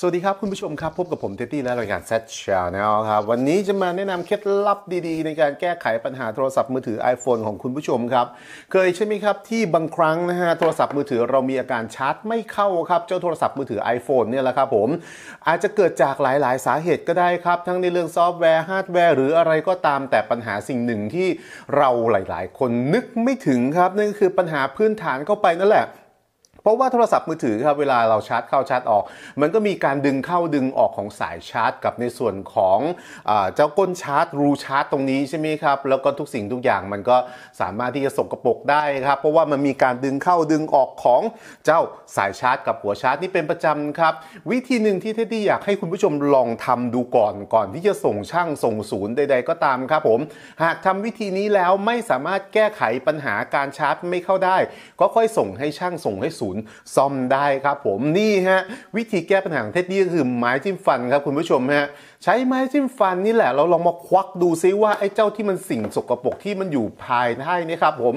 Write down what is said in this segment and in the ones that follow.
สวัสดีครับ คุณผู้ชมครับ พบกับผมเท็ดดี้และรายการแซดชาแนลครับวันนี้จะมาแนะนำเคล็ดลับดีๆ ในการแก้ไขปัญหาโทรศัพท์มือถือ iPhone ของคุณผู้ชมครับ เคยใช่ไหมครับ ที่บางครั้งนะฮะ โทรศัพท์มือถือเรามีอาการชาร์จไม่เข้าครับ เจ้าโทรศัพท์มือถือ iPhone เนี่ยแหละครับผม อาจจะเกิดจากหลายๆ สาเหตุก็ได้ครับทั้งในเรื่องซอฟต์แวร์ฮาร์ดแวร์หรืออะไรก็ตามแต่ปัญหาสิ่งหนึ่งที่เราหลาย ๆ คนนึกไม่ถึงครับนั่นคือปัญหาพื้นฐานเข้าไปนั่นแหละราะว่าโทรศัพท์มือถือครับเวลาเราชาร์จเข้าชาร์จออก มันก็มีการดึงเข้าดึงออกของสายชาร์จ กับในส่วนของเจ้าก้นชาร์จรูชาร์จตรงนี้ใช่ไหมครับแล้วก็ทุกสิ่งทุกอย่างมันก็สามารถที่จะสกรปรกได้ครับเพราะว่ามันมีการดึงเข้าดึงออกของเจ้าสายชาร์จ กับหัวชาร์จนี่เป็นประจำครับ วิธีหนึ่งที่เท็ดดี้อยากให้คุณผู้ชมลองทำดูก่อนก่อนที่จะส่งช่างส่งศูนย์ใด ๆ ก็ตามครับผมหากทำวิธีนี้แล้วไม่สามารถแก้ไขปัญหาการชาร์จไม่เข้าได้ ก็ค่อยส่งให้ช่างส่งให้ศูนย์นซ่อมได้ครับผมนี่ฮะวิธีแก้ปัญหาของเท็ดดี้ก็คือไม้จิ้มฟันครับคุณผู้ชมฮะใช้ไม้จิ้มฟันนี่แหละเราลองมาควักดูซิว่าไอ้เจ้าที่มันสิ่งสกปรกที่มันอยู่ภายในนี่ครับผม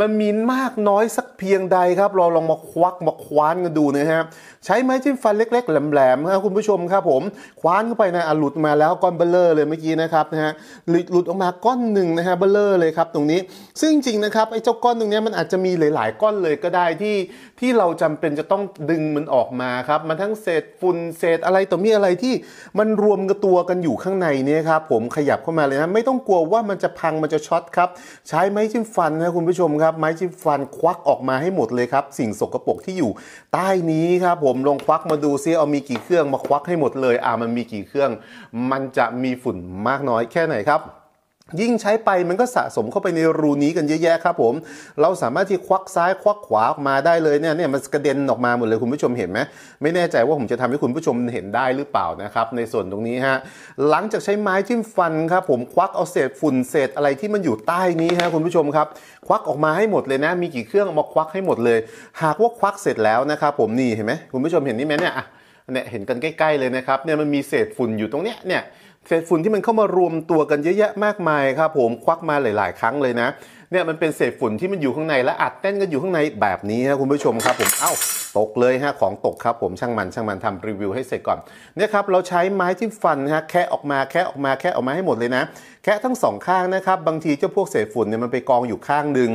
มันมีมากน้อยสักเพียงใดครับ เราลองมาควักมาคว้านกันดูนะฮะใช้ไม้จิ้มฟันเล็กๆแหลมๆครับคุณผู้ชมครับผมคว้านเข้าไปนะหลุดมาแล้วก้อนเบลเลอร์เลยเมื่อกี้นะครับนะฮะหลุดออกมาก้อนหนึ่งนะฮะเบลเลอร์เลยครับตรงนี้ ซึ่งจริงๆนะครับไอ้เจ้าก้อนตรงนี้มันอาจจะมีหลาย ๆ ก้อนเลยก็ได้ที่ที่เราจำเป็นจะต้องดึงมันออกมาครับ มันทั้งเศษฝุ่นเศษอะไรต่อมีอะไรที่มันรวมกันตัวกันอยู่ข้างในนี้ครับ ผมขยับเข้ามาเลยนะ ไม่ต้องกลัวว่ามันจะพังมันจะช็อตครับ ใช้ไม้จิ้มฟันนะคุณผู้ชมครับ ไม้จิ้มฟันควักออกมาให้หมดเลยครับ สิ่งสกปรกที่อยู่ใต้นี้ครับ ผมลองควักมาดูซิเอามีกี่เครื่องมาควักให้หมดเลยอ่ามันมีกี่เครื่องมันจะมีฝุ่นมากน้อยแค่ไหนครับยิ่งใช้ไปมันก็สะสมเข้าไปในรูนี้กันเยอะแยะครับผม เราสามารถที่ควักซ้ายควักขวาออกมาได้เลยเนี่ยเนี่ยมันกระเด็นออกมาหมดเลยคุณผู้ชมเห็นไหมไม่แน่ใจว่าผมจะทำให้คุณผู้ชมเห็นได้หรือเปล่านะครับ ในส่วนตรงนี้ฮะ หลังจากใช้ไม้จิ้มฟันครับผมควักเอาเศษฝุ่นเศษอะไรที่มันอยู่ใต้นี้ฮะคุณผู้ชมครับ ควักออกมาให้หมดเลยนะ มีกี่เครื่องมาควักให้หมดเลย หากว่าควักเสร็จแล้วนะครับผมนี่เห็นไหมคุณผู้ชมเห็นนี่ไหมเนี่ยเนี่ย เห็นกันใกล้ๆเลยนะครับเนี่ยมันมีเศษฝุ่นอยู่ตรงเนี้ยเนี่ยเศษฝุ่นที่มันเข้ามารวมตัวกันเยอะแยะมากมายครับผมควักมาหลาย ๆ ครั้งเลยนะเนี่ยมันเป็นเศษฝุ่นที่มันอยู่ข้างใน และอัดแต่นกันอยู่ข้างในแบบนี้นะคุณผู้ชมครับผมเอา้าตกเลยฮะของตกครับผมช่างมันช่างมันทำรีวิวให้เสร็จก่อนเนี่ยครับเราใช้ไม้ที่ฟันฮะแคะออกมาแคะออกมาแคะออกมาให้หมดเลยนะ แคะทั้งสองข้างนะครับบางทีเจ้าพวกเศษฝุ่นเนี่ยมันไปกองอยู่ข้างหนึ่ง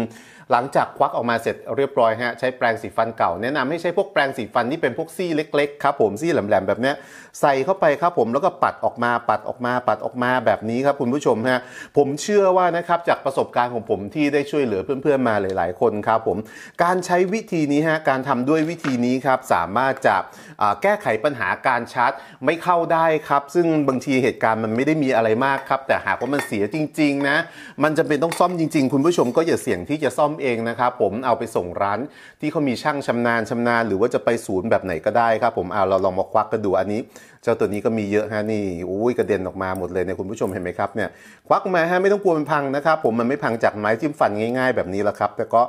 หลังจากควักออกมาเสร็จเรียบร้อยฮะใช้แปรงสีฟันเก่า แนะนำให้ใช้พวกแปรงสีฟันที่เป็นพวกซี่เล็ก ๆ ครับผมซี่แหลมๆแบบนี้ใส่เข้าไปครับผมแล้วก็ปัดออกมาปัดออกมาปัดออกมาแบบนี้ครับคุณผู้ชมฮะผมเชื่อว่านะครับจากประสบการณ์ของผมทีได้ช่วยเหลือเพื่อนๆมาหลายๆ คนครับผมการใช้วิธีนี้ฮะการทำด้วยวิธีนี้ครับสามารถจะแก้ไขปัญหาการชาร์จไม่เข้าได้ครับ ซึ่งบางทีเหตุการณ์มันไม่ได้มีอะไรมากครับแต่หากว่ามันเสียจริงๆนะ มันจะเป็นต้องซ่อมจริงๆ คุณผู้ชมก็อย่าเสี่ยงที่จะซ่อมเองนะครับผมเอาไปส่งร้านที่เขามีช่างชำนาญ ชำนาญหรือว่าจะไปศูนย์แบบไหนก็ได้ครับ ผมเอาเราลองมาควักกันดูอันนี้ เจ้าตัวนี้ก็มีเยอะฮะนี่อุ้ยกระเด็นออกมาหมดเลยเนี่ยคุณผู้ชมเห็นไหมครับเนี่ยควักมาฮะไม่ต้องกลัวมันพังนะครับ ผมมันไม่พังจากไม้จิ้มฟันง่าย ๆ แบบนี้ละครับแต่ก็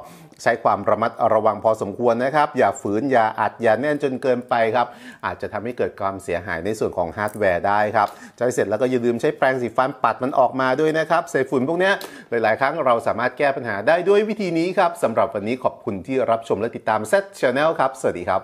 ใช้ความระมัดระวังพอสมควรนะครับ อย่าฝืน อย่าอัดอย่าแน่นจนเกินไปครับ อาจจะทำให้เกิดความเสียหายในส่วนของฮาร์ดแวร์ได้ครับใช้เสร็จแล้วก็อย่าลืมใช้แปรงสีฟันปัดมันออกมาด้วยนะครับ เศษฝุ่นพวกนี้หลาย ๆครั้งเราสามารถแก้ปัญหาได้ด้วยวิธีนี้ครับสำหรับวันนี้ขอบคุณที่รับชมและติดตามเซต a า n e l ครับสวัสดีครับ